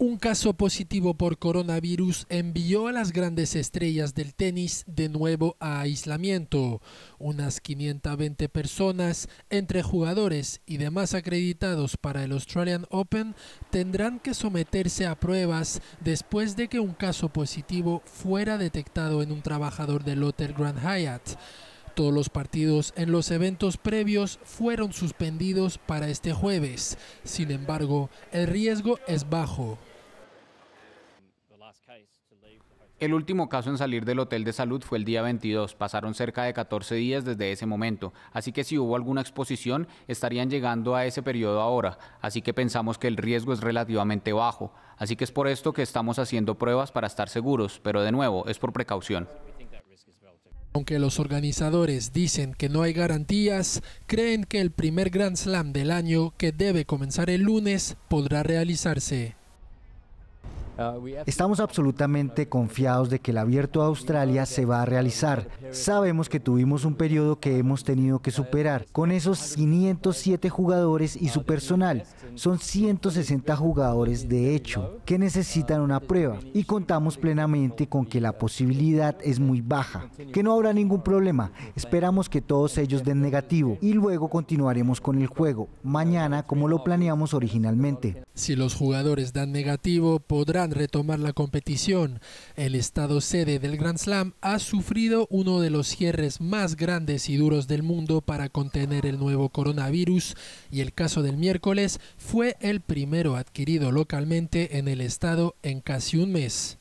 Un caso positivo por coronavirus envió a las grandes estrellas del tenis de nuevo a aislamiento. Unas 520 personas, entre jugadores y demás acreditados para el Australian Open, tendrán que someterse a pruebas después de que un caso positivo fuera detectado en un trabajador del Hotel Grand Hyatt. Todos los partidos en los eventos previos fueron suspendidos para este jueves. Sin embargo, el riesgo es bajo. El último caso en salir del hotel de salud fue el día 22. Pasaron cerca de 14 días desde ese momento, así que si hubo alguna exposición, estarían llegando a ese periodo ahora, así que pensamos que el riesgo es relativamente bajo. Así que es por esto que estamos haciendo pruebas para estar seguros, pero de nuevo, es por precaución. Aunque los organizadores dicen que no hay garantías, creen que el primer Grand Slam del año, que debe comenzar el lunes, podrá realizarse. Estamos absolutamente confiados de que el abierto a Australia se va a realizar. Sabemos que tuvimos un periodo que hemos tenido que superar. Con esos 507 jugadores y su personal, son 160 jugadores de hecho que necesitan una prueba y contamos plenamente con que la posibilidad es muy baja, que no habrá ningún problema. Esperamos que todos ellos den negativo y luego continuaremos con el juego, mañana como lo planeamos originalmente. Si los jugadores dan negativo, podrán retomar la competición. El estado sede del Grand Slam ha sufrido uno de los cierres más grandes y duros del mundo para contener el nuevo coronavirus y el caso del miércoles fue el primero adquirido localmente en el estado en casi un mes.